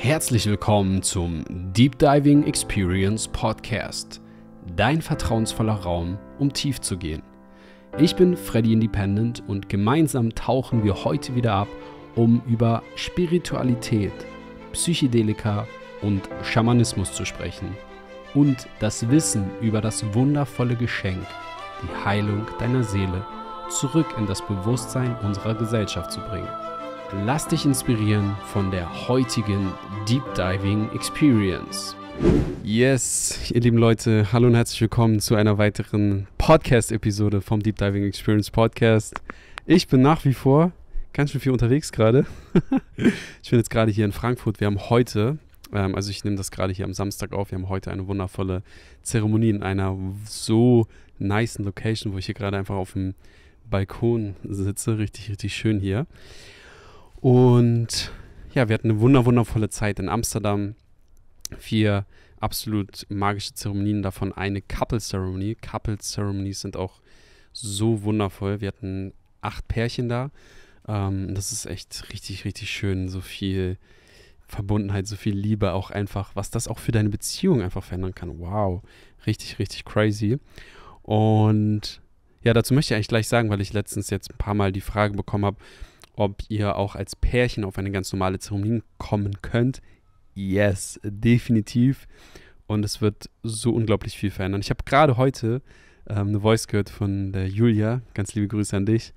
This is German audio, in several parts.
Herzlich willkommen zum Deep Diving Experience Podcast, dein vertrauensvoller Raum, um tief zu gehen. Ich bin Freddy Independent und gemeinsam tauchen wir heute wieder ab, um über Spiritualität, Psychedelika und Schamanismus zu sprechen und das Wissen über das wundervolle Geschenk, die Heilung deiner Seele, zurück in das Bewusstsein unserer Gesellschaft zu bringen lass dich inspirieren von der heutigen Deep Diving Experience. Yes, ihr lieben Leute, hallo und herzlich willkommen zu einer weiteren Podcast-Episode vom Deep Diving Experience Podcast. Ich bin nach wie vor ganz schön viel unterwegs gerade. ich bin jetzt gerade hier in Frankfurt. Wir haben heute, ähm, also ich nehme das gerade hier am Samstag auf, wir haben heute eine wundervolle Zeremonie in einer so nice Location, wo ich hier gerade einfach auf dem Balkon sitze. Richtig, richtig schön hier. Und ja, wir hatten eine wunder wundervolle Zeit in Amsterdam. Vier absolut magische Zeremonien, davon eine Couple Ceremony. Couple Ceremonies sind auch so wundervoll. Wir hatten acht Pärchen da. Ähm, das ist echt richtig, richtig schön. So viel Verbundenheit, so viel Liebe auch einfach, was das auch für deine Beziehung einfach verändern kann. Wow, richtig, richtig crazy. Und ja, dazu möchte ich eigentlich gleich sagen, weil ich letztens jetzt ein paar Mal die Frage bekommen habe, ob ihr auch als Pärchen auf eine ganz normale Zeremonie kommen könnt. Yes, definitiv. Und es wird so unglaublich viel verändern. Ich habe gerade heute ähm, eine Voice gehört von der Julia. Ganz liebe Grüße an dich.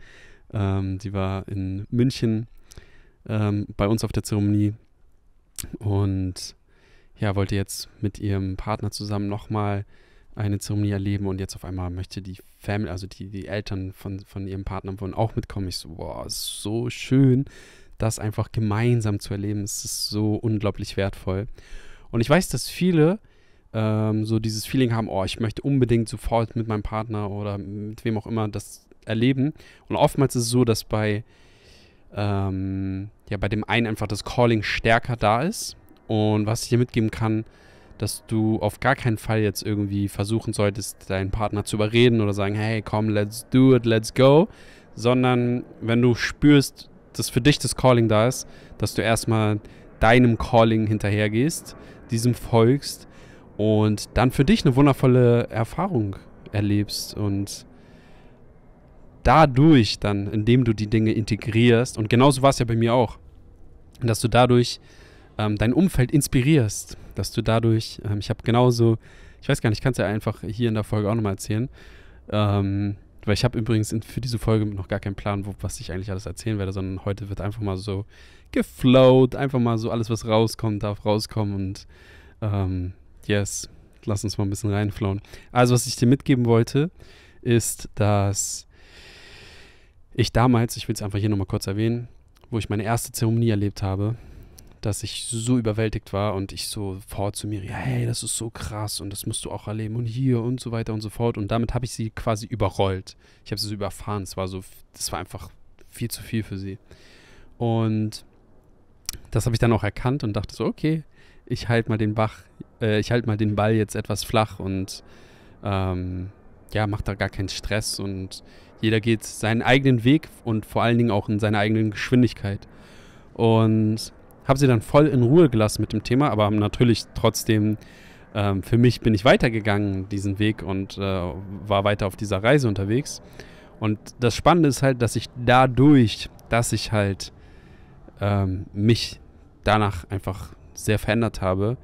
Ähm, die war in München ähm, bei uns auf der Zeremonie und ja, wollte jetzt mit ihrem Partner zusammen nochmal mal eine Zeremonie erleben und jetzt auf einmal möchte die Family, also die, die Eltern von, von ihrem Partner wollen auch mitkommen. Ich so, boah, so schön, das einfach gemeinsam zu erleben. Es ist so unglaublich wertvoll. Und ich weiß, dass viele ähm, so dieses Feeling haben, oh, ich möchte unbedingt sofort mit meinem Partner oder mit wem auch immer das erleben. Und oftmals ist es so, dass bei, ähm, ja, bei dem einen einfach das Calling stärker da ist. Und was ich dir mitgeben kann, dass du auf gar keinen Fall jetzt irgendwie versuchen solltest, deinen Partner zu überreden oder sagen, hey, komm, let's do it, let's go, sondern wenn du spürst, dass für dich das Calling da ist, dass du erstmal deinem Calling hinterhergehst, diesem folgst und dann für dich eine wundervolle Erfahrung erlebst und dadurch dann, indem du die Dinge integrierst, und genauso war es ja bei mir auch, dass du dadurch ähm, dein Umfeld inspirierst, dass du dadurch, ähm, ich habe genauso, ich weiß gar nicht, ich kann es ja einfach hier in der Folge auch nochmal erzählen, ähm, weil ich habe übrigens in, für diese Folge noch gar keinen Plan, wo, was ich eigentlich alles erzählen werde, sondern heute wird einfach mal so geflowt, einfach mal so alles, was rauskommt, darf rauskommen und ähm, yes, lass uns mal ein bisschen reinflowen. Also, was ich dir mitgeben wollte, ist, dass ich damals, ich will es einfach hier nochmal kurz erwähnen, wo ich meine erste Zeremonie erlebt habe, dass ich so überwältigt war und ich sofort zu mir, hey, das ist so krass und das musst du auch erleben und hier und so weiter und so fort. Und damit habe ich sie quasi überrollt. Ich habe sie so überfahren. Es war so, das war einfach viel zu viel für sie. Und das habe ich dann auch erkannt und dachte so, okay, ich halte mal den Bach, äh, ich halte mal den Ball jetzt etwas flach und ähm, ja, macht da gar keinen Stress und jeder geht seinen eigenen Weg und vor allen Dingen auch in seiner eigenen Geschwindigkeit. Und habe sie dann voll in Ruhe gelassen mit dem Thema, aber natürlich trotzdem, ähm, für mich bin ich weitergegangen diesen Weg und äh, war weiter auf dieser Reise unterwegs. Und das Spannende ist halt, dass ich dadurch, dass ich halt ähm, mich danach einfach sehr verändert habe,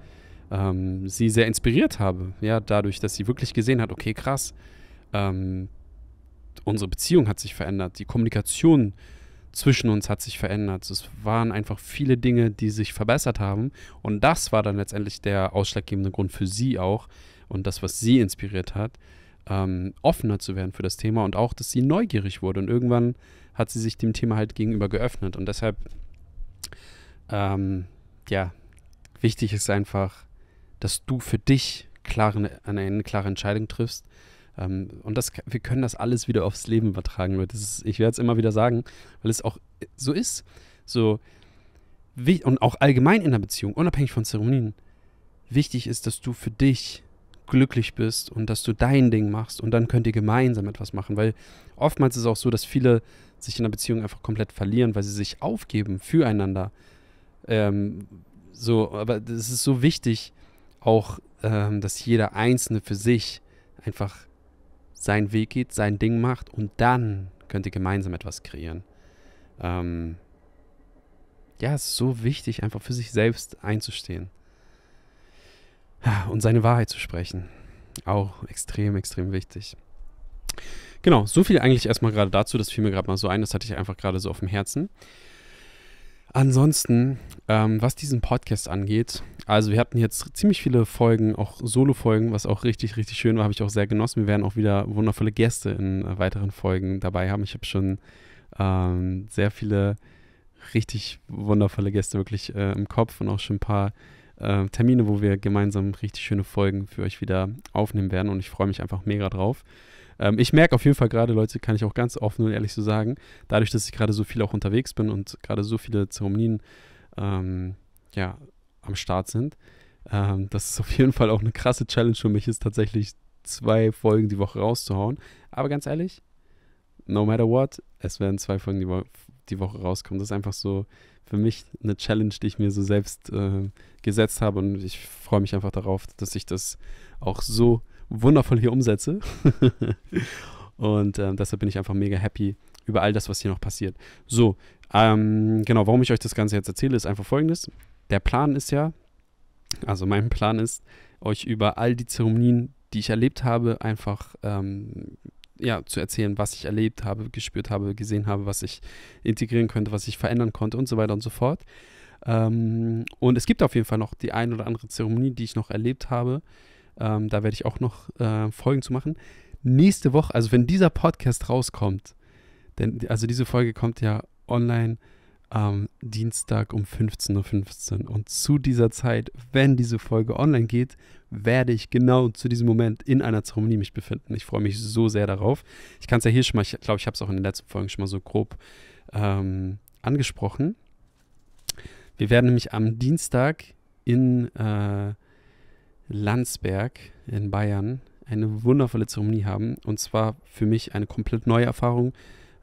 ähm, sie sehr inspiriert habe. Ja, dadurch, dass sie wirklich gesehen hat, okay, krass, ähm, unsere Beziehung hat sich verändert, die Kommunikation äh, zwischen uns hat sich verändert. Es waren einfach viele Dinge, die sich verbessert haben. Und das war dann letztendlich der ausschlaggebende Grund für sie auch und das, was sie inspiriert hat, ähm, offener zu werden für das Thema und auch, dass sie neugierig wurde. Und irgendwann hat sie sich dem Thema halt gegenüber geöffnet. Und deshalb, ähm, ja, wichtig ist einfach, dass du für dich klare, eine, eine klare Entscheidung triffst ähm, und das, wir können das alles wieder aufs Leben übertragen, Leute. Ist, ich werde es immer wieder sagen, weil es auch äh, so ist. So, und auch allgemein in der Beziehung, unabhängig von Zeremonien, wichtig ist, dass du für dich glücklich bist und dass du dein Ding machst und dann könnt ihr gemeinsam etwas machen, weil oftmals ist es auch so, dass viele sich in der Beziehung einfach komplett verlieren, weil sie sich aufgeben füreinander. Ähm, so, aber es ist so wichtig, auch, ähm, dass jeder Einzelne für sich einfach seinen Weg geht, sein Ding macht und dann könnt ihr gemeinsam etwas kreieren. Ähm ja, es ist so wichtig, einfach für sich selbst einzustehen und seine Wahrheit zu sprechen. Auch extrem, extrem wichtig. Genau, so viel eigentlich erstmal gerade dazu. Das fiel mir gerade mal so ein. Das hatte ich einfach gerade so auf dem Herzen. Ansonsten, ähm, was diesen Podcast angeht, also wir hatten jetzt ziemlich viele Folgen, auch Solo-Folgen, was auch richtig, richtig schön war, habe ich auch sehr genossen. Wir werden auch wieder wundervolle Gäste in äh, weiteren Folgen dabei haben. Ich habe schon ähm, sehr viele richtig wundervolle Gäste wirklich äh, im Kopf und auch schon ein paar äh, Termine, wo wir gemeinsam richtig schöne Folgen für euch wieder aufnehmen werden und ich freue mich einfach mega drauf. Ähm, ich merke auf jeden Fall gerade, Leute, kann ich auch ganz offen und ehrlich so sagen, dadurch, dass ich gerade so viel auch unterwegs bin und gerade so viele Zeremonien ähm, ja, am Start sind, ähm, dass es auf jeden Fall auch eine krasse Challenge für mich ist, tatsächlich zwei Folgen die Woche rauszuhauen. Aber ganz ehrlich, no matter what, es werden zwei Folgen die, Wo die Woche rauskommen. Das ist einfach so für mich eine Challenge, die ich mir so selbst äh, gesetzt habe. Und ich freue mich einfach darauf, dass ich das auch so wundervoll hier umsetze. und äh, deshalb bin ich einfach mega happy über all das, was hier noch passiert. So, ähm, genau, warum ich euch das Ganze jetzt erzähle, ist einfach folgendes. Der Plan ist ja, also mein Plan ist, euch über all die Zeremonien, die ich erlebt habe, einfach ähm, ja, zu erzählen, was ich erlebt habe, gespürt habe, gesehen habe, was ich integrieren könnte, was ich verändern konnte und so weiter und so fort. Ähm, und es gibt auf jeden Fall noch die ein oder andere Zeremonie, die ich noch erlebt habe, ähm, da werde ich auch noch äh, Folgen zu machen. Nächste Woche, also wenn dieser Podcast rauskommt, denn also diese Folge kommt ja online am Dienstag um 15.15 .15 Uhr. Und zu dieser Zeit, wenn diese Folge online geht, werde ich genau zu diesem Moment in einer Zeremonie mich befinden. Ich freue mich so sehr darauf. Ich kann es ja hier schon mal, ich glaube, ich habe es auch in den letzten Folgen schon mal so grob ähm, angesprochen. Wir werden nämlich am Dienstag in äh, Landsberg in Bayern eine wundervolle Zeremonie haben. Und zwar für mich eine komplett neue Erfahrung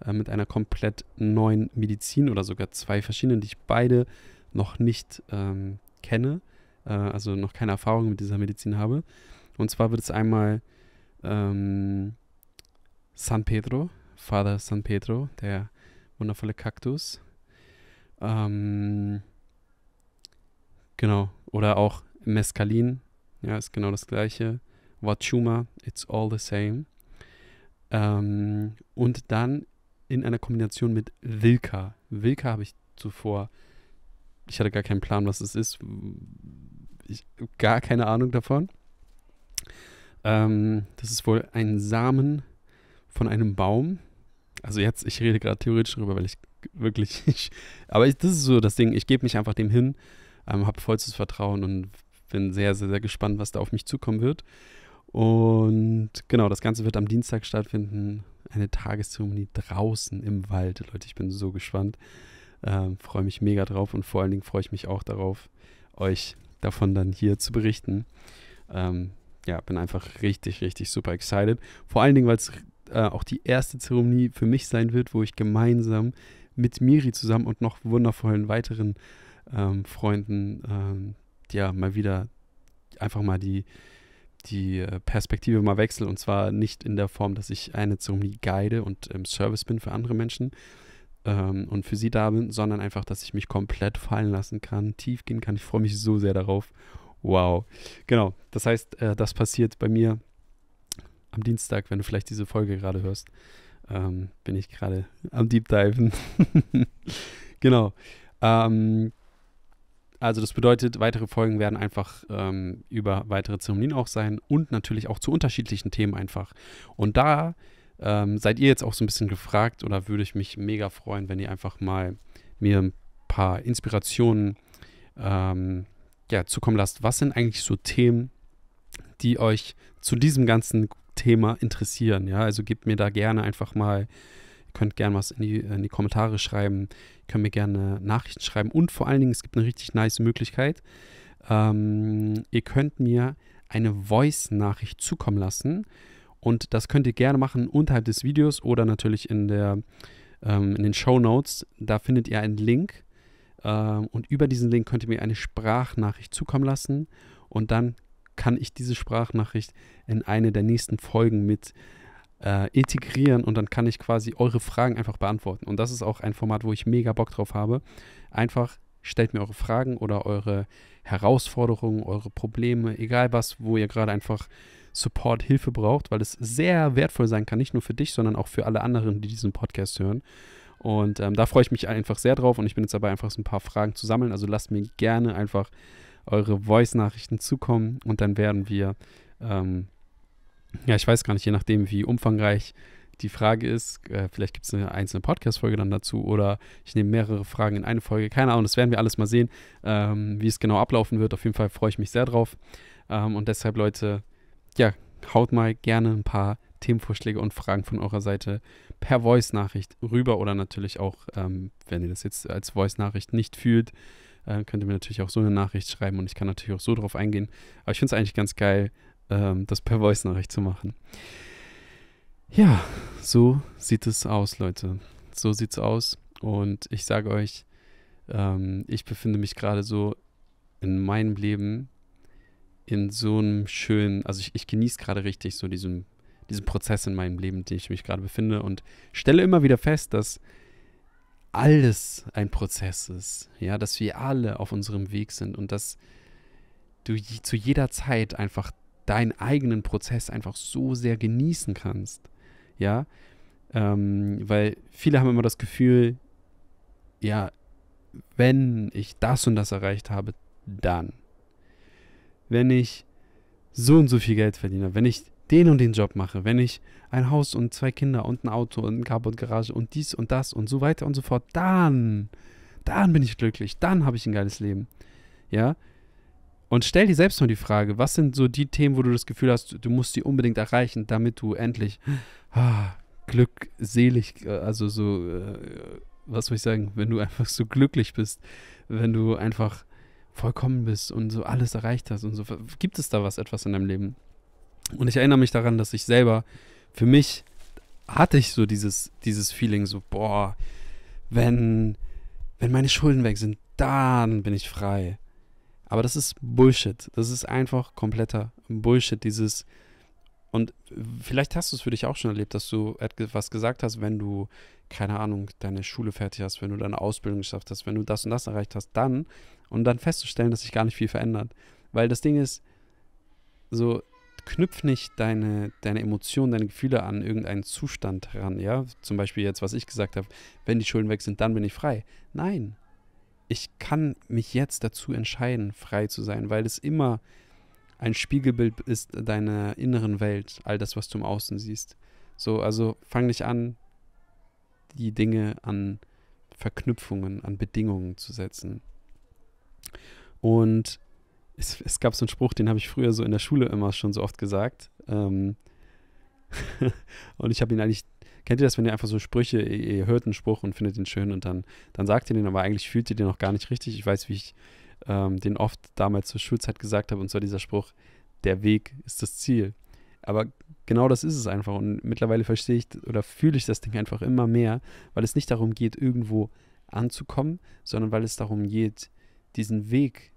äh, mit einer komplett neuen Medizin oder sogar zwei verschiedenen, die ich beide noch nicht ähm, kenne, äh, also noch keine Erfahrung mit dieser Medizin habe. Und zwar wird es einmal ähm, San Pedro, Father San Pedro, der wundervolle Kaktus. Ähm, genau, oder auch Mescalin, ja, ist genau das gleiche. Wachuma, it's all the same. Ähm, und dann in einer Kombination mit Wilka. Wilka habe ich zuvor, ich hatte gar keinen Plan, was es ist. Ich, gar keine Ahnung davon. Ähm, das ist wohl ein Samen von einem Baum. Also jetzt, ich rede gerade theoretisch darüber, weil ich wirklich, ich, aber ich, das ist so das Ding, ich gebe mich einfach dem hin, ähm, habe vollstes Vertrauen und bin sehr, sehr, sehr gespannt, was da auf mich zukommen wird. Und genau, das Ganze wird am Dienstag stattfinden. Eine Tageszeremonie draußen im Wald. Leute, ich bin so gespannt. Ähm, freue mich mega drauf und vor allen Dingen freue ich mich auch darauf, euch davon dann hier zu berichten. Ähm, ja, bin einfach richtig, richtig super excited. Vor allen Dingen, weil es äh, auch die erste Zeremonie für mich sein wird, wo ich gemeinsam mit Miri zusammen und noch wundervollen weiteren ähm, Freunden ähm, ja mal wieder einfach mal die, die äh, Perspektive mal wechsle und zwar nicht in der Form, dass ich eine Zeremonie guide und im Service bin für andere Menschen ähm, und für sie da bin, sondern einfach, dass ich mich komplett fallen lassen kann, tief gehen kann. Ich freue mich so sehr darauf. Wow. Genau. Das heißt, äh, das passiert bei mir am Dienstag, wenn du vielleicht diese Folge gerade hörst. Ähm, bin ich gerade am Deep Diven. genau. Ähm, also das bedeutet, weitere Folgen werden einfach ähm, über weitere Zeremonien auch sein und natürlich auch zu unterschiedlichen Themen einfach. Und da ähm, seid ihr jetzt auch so ein bisschen gefragt oder würde ich mich mega freuen, wenn ihr einfach mal mir ein paar Inspirationen ähm, ja, zukommen lasst. Was sind eigentlich so Themen, die euch zu diesem ganzen Thema interessieren? Ja, also gebt mir da gerne einfach mal könnt gerne was in die, äh, in die Kommentare schreiben, könnt mir gerne Nachrichten schreiben und vor allen Dingen, es gibt eine richtig nice Möglichkeit. Ähm, ihr könnt mir eine Voice-Nachricht zukommen lassen und das könnt ihr gerne machen unterhalb des Videos oder natürlich in, der, ähm, in den Show Notes. Da findet ihr einen Link ähm, und über diesen Link könnt ihr mir eine Sprachnachricht zukommen lassen und dann kann ich diese Sprachnachricht in eine der nächsten Folgen mit äh, integrieren und dann kann ich quasi eure Fragen einfach beantworten. Und das ist auch ein Format, wo ich mega Bock drauf habe. Einfach stellt mir eure Fragen oder eure Herausforderungen, eure Probleme, egal was, wo ihr gerade einfach Support, Hilfe braucht, weil es sehr wertvoll sein kann, nicht nur für dich, sondern auch für alle anderen, die diesen Podcast hören. Und ähm, da freue ich mich einfach sehr drauf und ich bin jetzt dabei, einfach so ein paar Fragen zu sammeln. Also lasst mir gerne einfach eure Voice-Nachrichten zukommen und dann werden wir ähm, ja, ich weiß gar nicht, je nachdem, wie umfangreich die Frage ist, äh, vielleicht gibt es eine einzelne Podcast-Folge dann dazu oder ich nehme mehrere Fragen in eine Folge. Keine Ahnung, das werden wir alles mal sehen, ähm, wie es genau ablaufen wird. Auf jeden Fall freue ich mich sehr drauf. Ähm, und deshalb, Leute, ja, haut mal gerne ein paar Themenvorschläge und Fragen von eurer Seite per Voice-Nachricht rüber oder natürlich auch, ähm, wenn ihr das jetzt als Voice-Nachricht nicht fühlt, äh, könnt ihr mir natürlich auch so eine Nachricht schreiben und ich kann natürlich auch so drauf eingehen. Aber ich finde es eigentlich ganz geil, ähm, das per Voice-Nachricht zu machen. Ja, so sieht es aus, Leute. So sieht es aus. Und ich sage euch, ähm, ich befinde mich gerade so in meinem Leben in so einem schönen, also ich, ich genieße gerade richtig so diesen, diesen Prozess in meinem Leben, in dem ich mich gerade befinde und stelle immer wieder fest, dass alles ein Prozess ist, ja, dass wir alle auf unserem Weg sind und dass du zu jeder Zeit einfach deinen eigenen Prozess einfach so sehr genießen kannst. Ja, ähm, weil viele haben immer das Gefühl, ja, wenn ich das und das erreicht habe, dann. Wenn ich so und so viel Geld verdiene, wenn ich den und den Job mache, wenn ich ein Haus und zwei Kinder und ein Auto und ein Carport Garage und dies und das und so weiter und so fort, dann, dann bin ich glücklich, dann habe ich ein geiles Leben. Ja, und stell dir selbst mal die Frage, was sind so die Themen, wo du das Gefühl hast, du musst die unbedingt erreichen, damit du endlich ah, glückselig, äh, also so, äh, was soll ich sagen, wenn du einfach so glücklich bist, wenn du einfach vollkommen bist und so alles erreicht hast und so. Gibt es da was, etwas in deinem Leben? Und ich erinnere mich daran, dass ich selber, für mich hatte ich so dieses, dieses Feeling, so, boah, wenn, wenn meine Schulden weg sind, dann bin ich frei. Aber das ist Bullshit. Das ist einfach kompletter Bullshit, dieses. Und vielleicht hast du es für dich auch schon erlebt, dass du etwas gesagt hast, wenn du, keine Ahnung, deine Schule fertig hast, wenn du deine Ausbildung geschafft hast, wenn du das und das erreicht hast, dann und dann festzustellen, dass sich gar nicht viel verändert. Weil das Ding ist, so knüpf nicht deine, deine Emotionen, deine Gefühle an irgendeinen Zustand ran, ja? Zum Beispiel jetzt, was ich gesagt habe, wenn die Schulden weg sind, dann bin ich frei. Nein, ich kann mich jetzt dazu entscheiden, frei zu sein, weil es immer ein Spiegelbild ist deiner inneren Welt, all das, was du im Außen siehst. So, also fang nicht an, die Dinge an Verknüpfungen, an Bedingungen zu setzen. Und es, es gab so einen Spruch, den habe ich früher so in der Schule immer schon so oft gesagt. Ähm, und ich habe ihn eigentlich Kennt ihr das, wenn ihr einfach so Sprüche, ihr, hört einen Spruch und findet den schön und dann, dann sagt ihr den, aber eigentlich fühlt ihr den noch gar nicht richtig. Ich weiß, wie ich ähm, den oft damals zur Schulzeit gesagt habe, und zwar dieser Spruch, der Weg ist das Ziel. Aber genau das ist es einfach. Und mittlerweile verstehe ich oder fühle ich das Ding einfach immer mehr, weil es nicht darum geht, irgendwo anzukommen, sondern weil es darum geht, diesen Weg,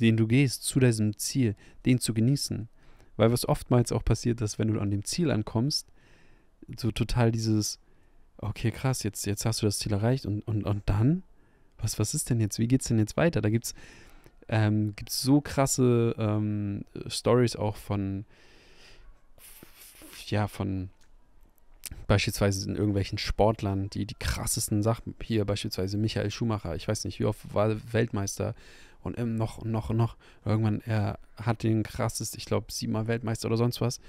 den du gehst, zu deinem Ziel, den zu genießen. Weil was oftmals auch passiert dass wenn du an dem Ziel ankommst, so total dieses, okay, krass, jetzt, jetzt hast du das Ziel erreicht und, und, und dann? Was, was ist denn jetzt? Wie geht's denn jetzt weiter? Da gibt's, ähm, gibt's so krasse ähm, Stories auch von, ja, von beispielsweise in irgendwelchen Sportlern, die die krassesten Sachen hier, beispielsweise Michael Schumacher, ich weiß nicht, wie oft war Weltmeister und ähm, noch und noch und noch. Irgendwann, er hat den krassesten, ich glaube, siebenmal Weltmeister oder sonst was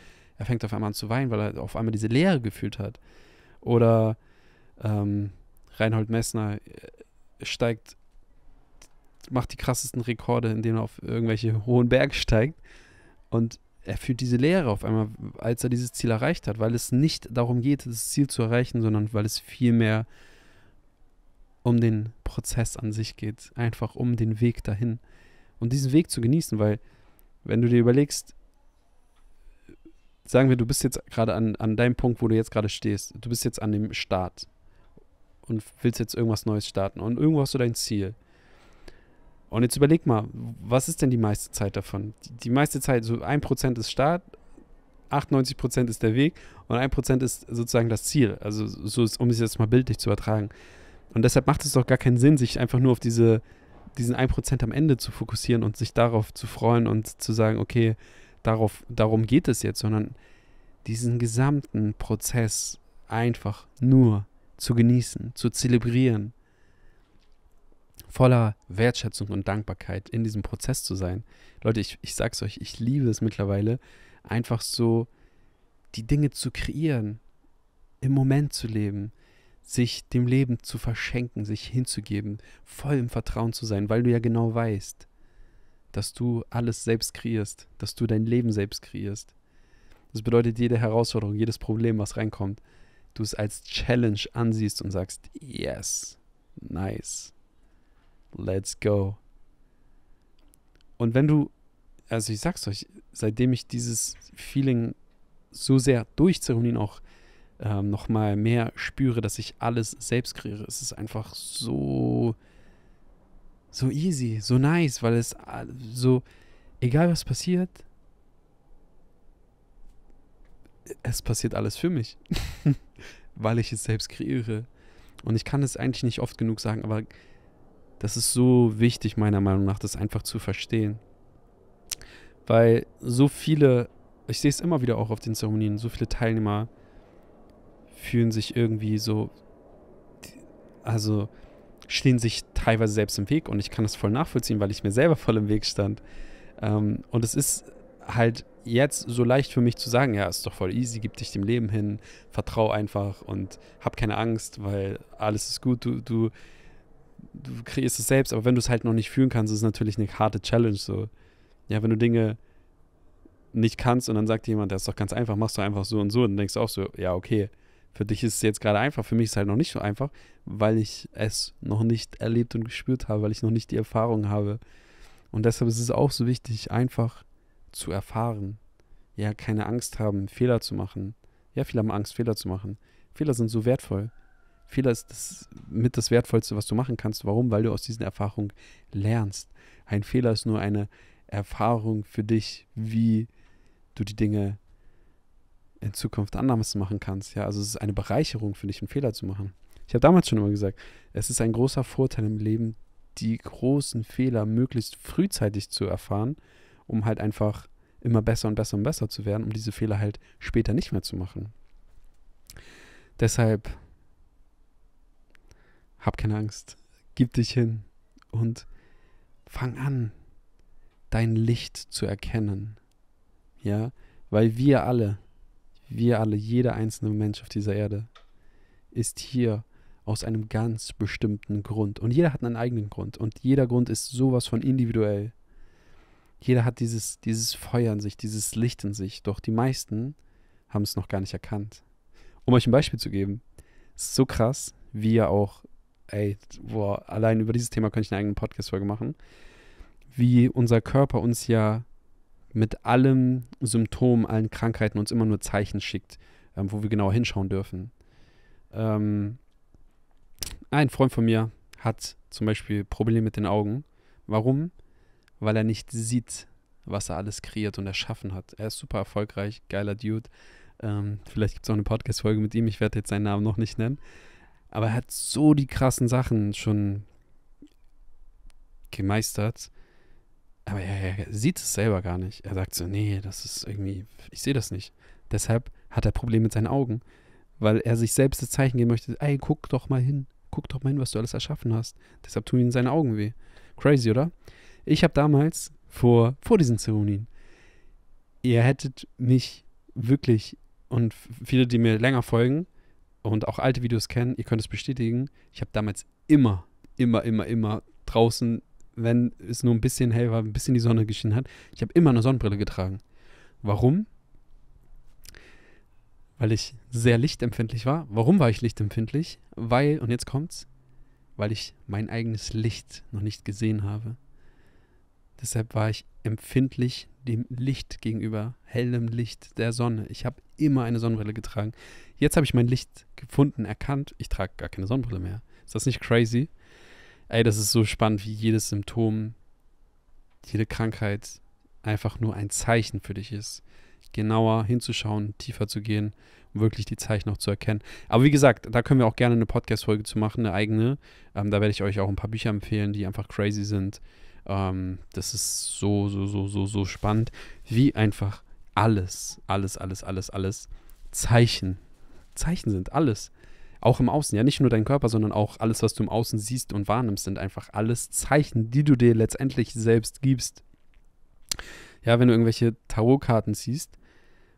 er fängt auf einmal an zu weinen, weil er auf einmal diese Leere gefühlt hat. Oder ähm, Reinhold Messner äh, steigt, macht die krassesten Rekorde, indem er auf irgendwelche hohen Berge steigt. Und er fühlt diese Leere auf einmal, als er dieses Ziel erreicht hat, weil es nicht darum geht, das Ziel zu erreichen, sondern weil es vielmehr um den Prozess an sich geht, einfach um den Weg dahin. Und diesen Weg zu genießen, weil wenn du dir überlegst, sagen wir, du bist jetzt gerade an, an deinem Punkt, wo du jetzt gerade stehst. Du bist jetzt an dem Start und willst jetzt irgendwas Neues starten und irgendwo hast du dein Ziel. Und jetzt überleg mal, was ist denn die meiste Zeit davon? Die, die meiste Zeit, so 1% ist Start, 98% ist der Weg und 1% ist sozusagen das Ziel. Also, so ist, um es jetzt mal bildlich zu übertragen. Und deshalb macht es doch gar keinen Sinn, sich einfach nur auf diese, diesen 1% am Ende zu fokussieren und sich darauf zu freuen und zu sagen, okay, darauf, darum geht es jetzt, sondern diesen gesamten Prozess einfach nur zu genießen, zu zelebrieren, voller Wertschätzung und Dankbarkeit in diesem Prozess zu sein. Leute, ich, ich sag's euch, ich liebe es mittlerweile, einfach so die Dinge zu kreieren, im Moment zu leben, sich dem Leben zu verschenken, sich hinzugeben, voll im Vertrauen zu sein, weil du ja genau weißt, dass du alles selbst kreierst, dass du dein Leben selbst kreierst. Das bedeutet, jede Herausforderung, jedes Problem, was reinkommt, du es als Challenge ansiehst und sagst, yes, nice, let's go. Und wenn du, also ich sag's euch, seitdem ich dieses Feeling so sehr durch Zeremonien auch ähm, nochmal mehr spüre, dass ich alles selbst kreiere, es ist einfach so so easy, so nice, weil es so, egal was passiert, es passiert alles für mich, weil ich es selbst kreiere. Und ich kann es eigentlich nicht oft genug sagen, aber das ist so wichtig meiner Meinung nach, das einfach zu verstehen. Weil so viele, ich sehe es immer wieder auch auf den Zeremonien, so viele Teilnehmer fühlen sich irgendwie so, also stehen sich teilweise selbst im Weg und ich kann das voll nachvollziehen, weil ich mir selber voll im Weg stand. Ähm, und es ist halt jetzt so leicht für mich zu sagen, ja, ist doch voll easy, gib dich dem Leben hin, vertrau einfach und hab keine Angst, weil alles ist gut, du, du, du kreierst es selbst, aber wenn du es halt noch nicht fühlen kannst, ist es natürlich eine harte Challenge. So, ja, wenn du Dinge nicht kannst und dann sagt jemand, das ist doch ganz einfach, machst du einfach so und so, und dann denkst du auch so, ja, okay, für dich ist es jetzt gerade einfach, für mich ist es halt noch nicht so einfach, weil ich es noch nicht erlebt und gespürt habe, weil ich noch nicht die Erfahrung habe. Und deshalb ist es auch so wichtig, einfach zu erfahren. Ja, keine Angst haben, Fehler zu machen. Ja, viele haben Angst, Fehler zu machen. Fehler sind so wertvoll. Fehler ist das mit das Wertvollste, was du machen kannst. Warum? Weil du aus diesen Erfahrungen lernst. Ein Fehler ist nur eine Erfahrung für dich, wie du die Dinge in Zukunft anders machen kannst. Ja, also es ist eine Bereicherung, für dich, einen Fehler zu machen. Ich habe damals schon immer gesagt, es ist ein großer Vorteil im Leben, die großen Fehler möglichst frühzeitig zu erfahren, um halt einfach immer besser und besser und besser zu werden, um diese Fehler halt später nicht mehr zu machen. Deshalb hab keine Angst, gib dich hin und fang an, dein Licht zu erkennen. Ja, weil wir alle wir alle, jeder einzelne Mensch auf dieser Erde, ist hier aus einem ganz bestimmten Grund. Und jeder hat einen eigenen Grund. Und jeder Grund ist sowas von individuell. Jeder hat dieses, dieses Feuer in sich, dieses Licht in sich. Doch die meisten haben es noch gar nicht erkannt. Um euch ein Beispiel zu geben, ist so krass, wie ja auch, ey, boah, allein über dieses Thema könnte ich eine eigene Podcast-Folge machen, wie unser Körper uns ja mit allem Symptom, allen Krankheiten uns immer nur Zeichen schickt, ähm, wo wir genau hinschauen dürfen. Ähm, ein Freund von mir hat zum Beispiel Probleme mit den Augen. Warum? Weil er nicht sieht, was er alles kreiert und erschaffen hat. Er ist super erfolgreich, geiler Dude. Ähm, vielleicht gibt es auch eine Podcast-Folge mit ihm. Ich werde jetzt seinen Namen noch nicht nennen. Aber er hat so die krassen Sachen schon gemeistert. Aber er, er sieht es selber gar nicht. Er sagt so, nee, das ist irgendwie, ich sehe das nicht. Deshalb hat er Probleme mit seinen Augen, weil er sich selbst das Zeichen geben möchte, ey, guck doch mal hin, guck doch mal hin, was du alles erschaffen hast. Deshalb tun ihm seine Augen weh. Crazy, oder? Ich habe damals, vor, vor diesen Zeremonien, ihr hättet mich wirklich und viele, die mir länger folgen und auch alte Videos kennen, ihr könnt es bestätigen, ich habe damals immer, immer, immer, immer draußen wenn es nur ein bisschen hell war, ein bisschen die Sonne geschienen hat. Ich habe immer eine Sonnenbrille getragen. Warum? Weil ich sehr lichtempfindlich war. Warum war ich lichtempfindlich? Weil, und jetzt kommt's, weil ich mein eigenes Licht noch nicht gesehen habe. Deshalb war ich empfindlich dem Licht gegenüber, hellem Licht der Sonne. Ich habe immer eine Sonnenbrille getragen. Jetzt habe ich mein Licht gefunden, erkannt. Ich trage gar keine Sonnenbrille mehr. Ist das nicht crazy? Ey, das ist so spannend, wie jedes Symptom, jede Krankheit einfach nur ein Zeichen für dich ist. Genauer hinzuschauen, tiefer zu gehen um wirklich die Zeichen auch zu erkennen. Aber wie gesagt, da können wir auch gerne eine Podcast-Folge zu machen, eine eigene. Ähm, da werde ich euch auch ein paar Bücher empfehlen, die einfach crazy sind. Ähm, das ist so, so, so, so, so spannend, wie einfach alles, alles, alles, alles, alles Zeichen. Zeichen sind alles. Auch im Außen, ja, nicht nur dein Körper, sondern auch alles, was du im Außen siehst und wahrnimmst, sind einfach alles Zeichen, die du dir letztendlich selbst gibst. Ja, wenn du irgendwelche Tarotkarten siehst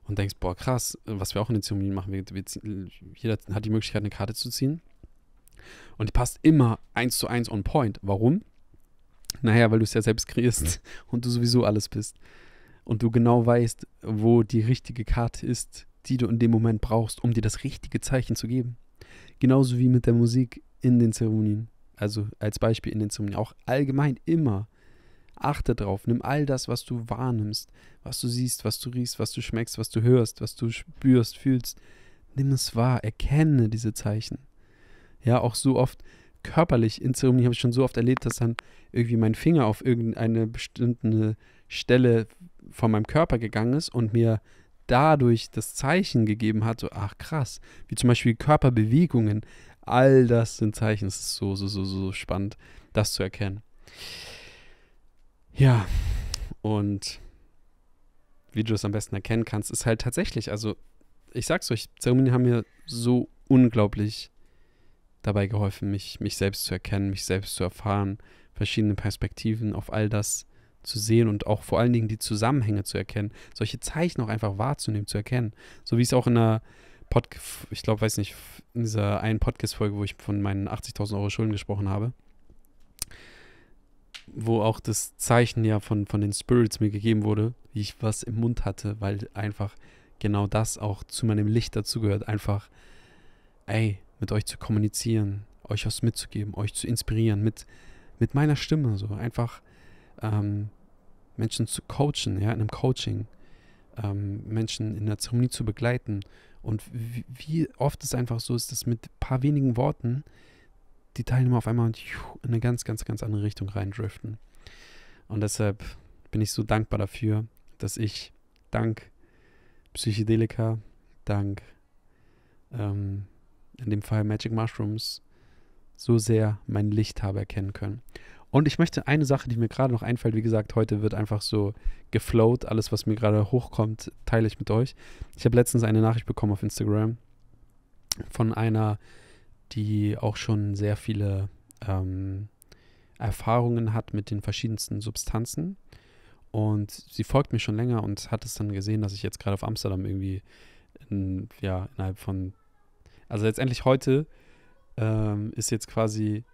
und denkst, boah, krass, was wir auch in den Zeremonien machen, wir, wir ziehen, jeder hat die Möglichkeit, eine Karte zu ziehen. Und die passt immer eins zu eins on point. Warum? Naja, weil du es ja selbst kreierst und du sowieso alles bist. Und du genau weißt, wo die richtige Karte ist, die du in dem Moment brauchst, um dir das richtige Zeichen zu geben. Genauso wie mit der Musik in den Zeremonien. Also als Beispiel in den Zeremonien. Auch allgemein immer. Achte drauf, nimm all das, was du wahrnimmst, was du siehst, was du riechst, was du schmeckst, was du hörst, was du spürst, fühlst. Nimm es wahr, erkenne diese Zeichen. Ja, auch so oft körperlich in Zeremonien habe ich schon so oft erlebt, dass dann irgendwie mein Finger auf irgendeine bestimmte Stelle von meinem Körper gegangen ist und mir dadurch das Zeichen gegeben hat, so, ach krass, wie zum Beispiel Körperbewegungen, all das sind Zeichen. Es ist so, so, so, so spannend, das zu erkennen. Ja, und wie du das am besten erkennen kannst, ist halt tatsächlich, also ich sag's euch, Zeremonien haben mir so unglaublich dabei geholfen, mich, mich selbst zu erkennen, mich selbst zu erfahren, verschiedene Perspektiven auf all das zu zu sehen und auch vor allen Dingen die Zusammenhänge zu erkennen, solche Zeichen auch einfach wahrzunehmen, zu erkennen. So wie es auch in einer Podcast, ich glaube, weiß nicht, in dieser einen Podcast-Folge, wo ich von meinen 80.000 Euro Schulden gesprochen habe, wo auch das Zeichen ja von, von den Spirits mir gegeben wurde, wie ich was im Mund hatte, weil einfach genau das auch zu meinem Licht dazugehört, einfach, ey, mit euch zu kommunizieren, euch was mitzugeben, euch zu inspirieren, mit, mit meiner Stimme, so einfach ähm, Menschen zu coachen, ja, in einem Coaching, ähm, Menschen in der Zeremonie zu begleiten. Und wie, wie oft es einfach so ist, dass mit ein paar wenigen Worten die Teilnehmer auf einmal in eine ganz, ganz, ganz andere Richtung reindriften. Und deshalb bin ich so dankbar dafür, dass ich dank Psychedelika, dank ähm, in dem Fall Magic Mushrooms, so sehr mein Licht habe erkennen können. Und ich möchte eine Sache, die mir gerade noch einfällt, wie gesagt, heute wird einfach so geflowt, alles, was mir gerade hochkommt, teile ich mit euch. Ich habe letztens eine Nachricht bekommen auf Instagram von einer, die auch schon sehr viele ähm, Erfahrungen hat mit den verschiedensten Substanzen. Und sie folgt mir schon länger und hat es dann gesehen, dass ich jetzt gerade auf Amsterdam irgendwie, in, ja, innerhalb von, also letztendlich heute ähm, ist jetzt quasi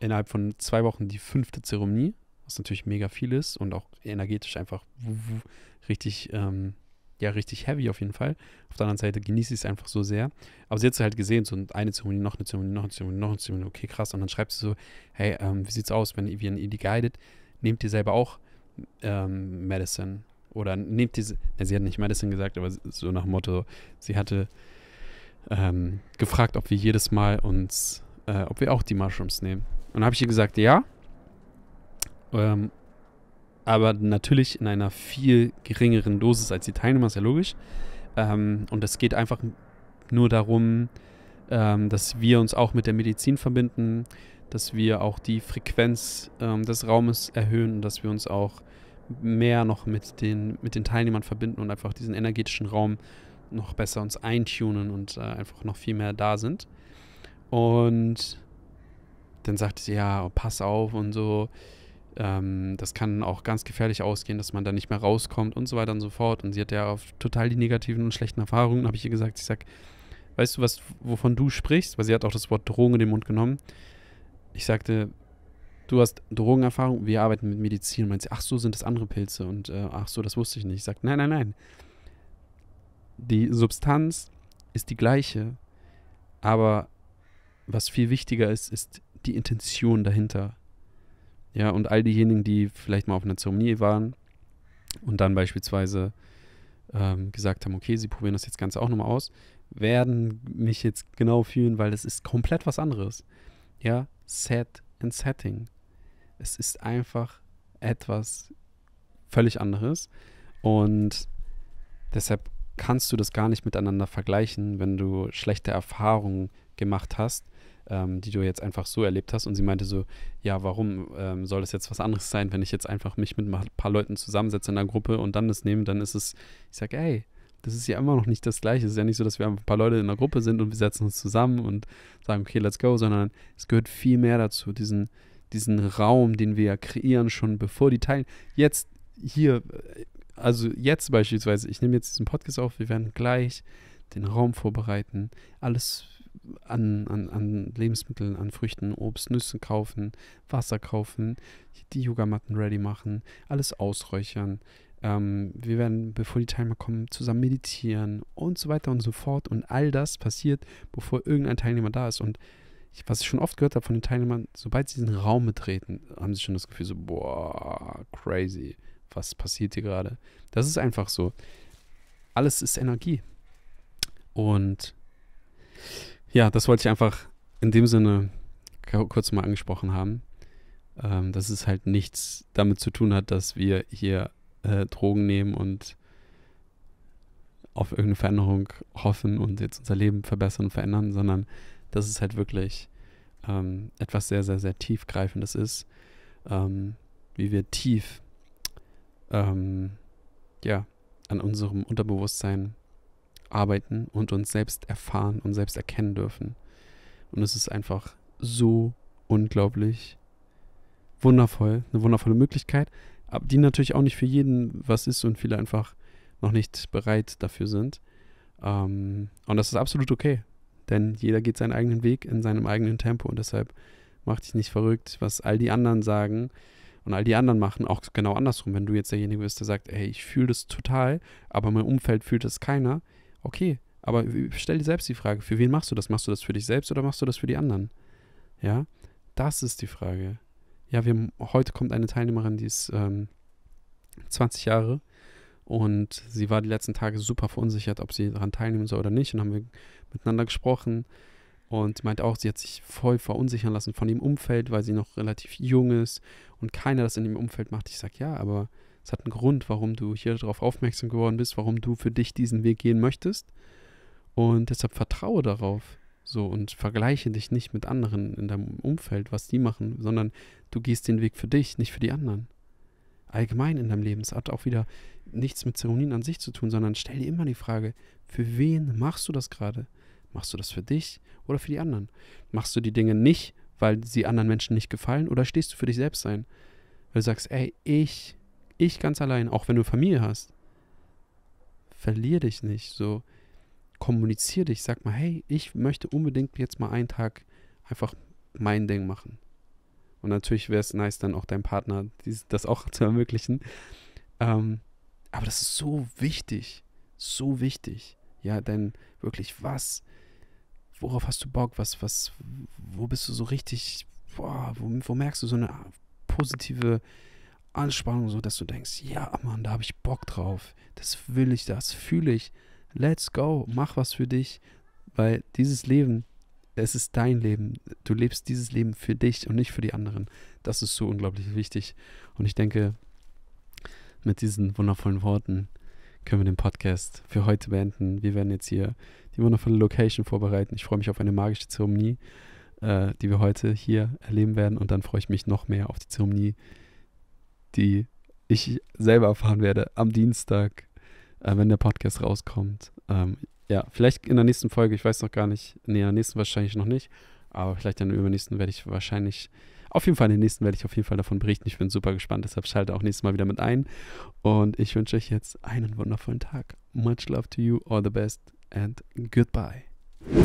innerhalb von zwei Wochen die fünfte Zeremonie, was natürlich mega viel ist und auch energetisch einfach richtig, ähm, ja, richtig heavy auf jeden Fall. Auf der anderen Seite genieße ich es einfach so sehr. Aber sie hat es halt gesehen, so eine Zeremonie, noch eine Zeremonie, noch eine Zeremonie, noch eine Zeremonie, okay, krass. Und dann schreibt sie so, hey, ähm, wie sieht's aus, wenn, wenn ihr die guidet, nehmt ihr selber auch ähm, Medicine oder nehmt diese, ne, sie hat nicht Medicine gesagt, aber so nach Motto, sie hatte ähm, gefragt, ob wir jedes Mal uns, äh, ob wir auch die Mushrooms nehmen. Und habe ich ihr gesagt, ja. Ähm, aber natürlich in einer viel geringeren Dosis als die Teilnehmer, ist ja logisch. Ähm, und es geht einfach nur darum, ähm, dass wir uns auch mit der Medizin verbinden, dass wir auch die Frequenz ähm, des Raumes erhöhen und dass wir uns auch mehr noch mit den, mit den Teilnehmern verbinden und einfach diesen energetischen Raum noch besser uns eintunen und äh, einfach noch viel mehr da sind. Und dann sagte sie, ja, pass auf und so. Ähm, das kann auch ganz gefährlich ausgehen, dass man da nicht mehr rauskommt und so weiter und so fort. Und sie hat ja auf total die negativen und schlechten Erfahrungen, habe ich ihr gesagt. Ich sage, weißt du, was, wovon du sprichst? Weil sie hat auch das Wort Drohung in den Mund genommen. Ich sagte, du hast Drogenerfahrung, wir arbeiten mit Medizin. Und meinte sie, ach so, sind das andere Pilze? Und äh, ach so, das wusste ich nicht. Ich sagte, nein, nein, nein. Die Substanz ist die gleiche, aber was viel wichtiger ist, ist die Intention dahinter. Ja, und all diejenigen, die vielleicht mal auf einer Zeremonie waren und dann beispielsweise ähm, gesagt haben, okay, sie probieren das jetzt Ganze auch nochmal aus, werden mich jetzt genau fühlen, weil es ist komplett was anderes. Ja, Set and Setting. Es ist einfach etwas völlig anderes und deshalb kannst du das gar nicht miteinander vergleichen, wenn du schlechte Erfahrungen gemacht hast, ähm, die du jetzt einfach so erlebt hast. Und sie meinte so, ja, warum ähm, soll das jetzt was anderes sein, wenn ich jetzt einfach mich mit ein paar Leuten zusammensetze in einer Gruppe und dann das nehme, dann ist es, ich sage, ey, das ist ja immer noch nicht das Gleiche. Es ist ja nicht so, dass wir ein paar Leute in der Gruppe sind und wir setzen uns zusammen und sagen, okay, let's go, sondern es gehört viel mehr dazu, diesen, diesen Raum, den wir ja kreieren, schon bevor die teilen. Jetzt hier, äh, also jetzt beispielsweise, ich nehme jetzt diesen Podcast auf, wir werden gleich den Raum vorbereiten, alles an, an, an Lebensmitteln, an Früchten, Obst, Nüsse kaufen, Wasser kaufen, die Yogamatten ready machen, alles ausräuchern. Ähm, wir werden, bevor die Teilnehmer kommen, zusammen meditieren und so weiter und so fort. Und all das passiert, bevor irgendein Teilnehmer da ist. Und ich, was ich schon oft gehört habe von den Teilnehmern, sobald sie diesen Raum betreten, haben sie schon das Gefühl so, boah, crazy, was passiert hier gerade? Das ist einfach so. Alles ist Energie. Und ja, das wollte ich einfach in dem Sinne kurz mal angesprochen haben, ähm, dass es halt nichts damit zu tun hat, dass wir hier äh, Drogen nehmen und auf irgendeine Veränderung hoffen und jetzt unser Leben verbessern und verändern, sondern dass es halt wirklich ähm, etwas sehr, sehr, sehr tiefgreifendes ist, ähm, wie wir tief ähm, ja, an unserem Unterbewusstsein arbeiten und uns selbst erfahren und selbst erkennen dürfen. Und es ist einfach so unglaublich wundervoll, eine wundervolle Möglichkeit, die natürlich auch nicht für jeden was ist und viele einfach noch nicht bereit dafür sind. Ähm, und das ist absolut okay, denn jeder geht seinen eigenen Weg in seinem eigenen Tempo und deshalb mach dich nicht verrückt, was all die anderen sagen und all die anderen machen, auch genau andersrum, wenn du jetzt derjenige bist, der sagt, hey, ich fühle das total, aber mein Umfeld fühlt das keiner, Okay, aber stell dir selbst die Frage, für wen machst du das? Machst du das für dich selbst oder machst du das für die anderen? Ja, das ist die Frage. Ja, wir, heute kommt eine Teilnehmerin, die ist ähm, 20 Jahre und sie war die letzten Tage super verunsichert, ob sie daran teilnehmen soll oder nicht. Und haben wir miteinander gesprochen und meint auch, sie hat sich voll verunsichern lassen von ihrem Umfeld, weil sie noch relativ jung ist und keiner das in ihrem Umfeld macht. Ich sage, ja, aber es hat einen Grund, warum du hier darauf aufmerksam geworden bist, warum du für dich diesen Weg gehen möchtest. Und deshalb vertraue darauf. So und vergleiche dich nicht mit anderen in deinem Umfeld, was die machen, sondern du gehst den Weg für dich, nicht für die anderen. Allgemein in deinem Leben. Es hat auch wieder nichts mit Zeremonien an sich zu tun, sondern stell dir immer die Frage, für wen machst du das gerade? Machst du das für dich oder für die anderen? Machst du die Dinge nicht, weil sie anderen Menschen nicht gefallen oder stehst du für dich selbst ein? Weil du sagst, ey, ich ich ganz allein, auch wenn du Familie hast. Verlier dich nicht, so kommunizier dich, sag mal, hey, ich möchte unbedingt jetzt mal einen Tag einfach mein Ding machen. Und natürlich wäre es nice, dann auch deinem Partner dies, das auch zu ermöglichen. Ähm, aber das ist so wichtig, so wichtig. Ja, denn wirklich, was, worauf hast du Bock? Was, was, wo bist du so richtig, boah, wo, wo merkst du so eine positive Anspannung, so dass du denkst, ja, Mann, da habe ich Bock drauf. Das will ich, das fühle ich. Let's go, mach was für dich, weil dieses Leben, es ist dein Leben. Du lebst dieses Leben für dich und nicht für die anderen. Das ist so unglaublich wichtig. Und ich denke, mit diesen wundervollen Worten können wir den Podcast für heute beenden. Wir werden jetzt hier die wundervolle Location vorbereiten. Ich freue mich auf eine magische Zeremonie, äh, die wir heute hier erleben werden. Und dann freue ich mich noch mehr auf die Zeremonie, die ich selber erfahren werde am Dienstag, äh, wenn der Podcast rauskommt. Ähm, ja, vielleicht in der nächsten Folge, ich weiß noch gar nicht. Nee, in der nächsten wahrscheinlich noch nicht. Aber vielleicht dann übernächsten werde ich wahrscheinlich, auf jeden Fall in den nächsten werde ich auf jeden Fall davon berichten. Ich bin super gespannt, deshalb schalte auch nächstes Mal wieder mit ein. Und ich wünsche euch jetzt einen wundervollen Tag. Much love to you, all the best and goodbye.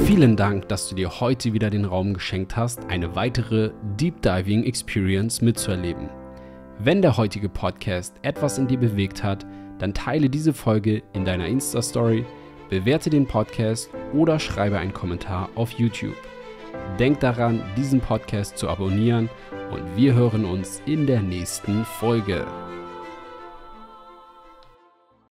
Vielen Dank, dass du dir heute wieder den Raum geschenkt hast, eine weitere Deep Diving Experience mitzuerleben. Wenn der heutige Podcast etwas in dir bewegt hat, dann teile diese Folge in deiner Insta-Story, bewerte den Podcast oder schreibe einen Kommentar auf YouTube. Denk daran, diesen Podcast zu abonnieren und wir hören uns in der nächsten Folge.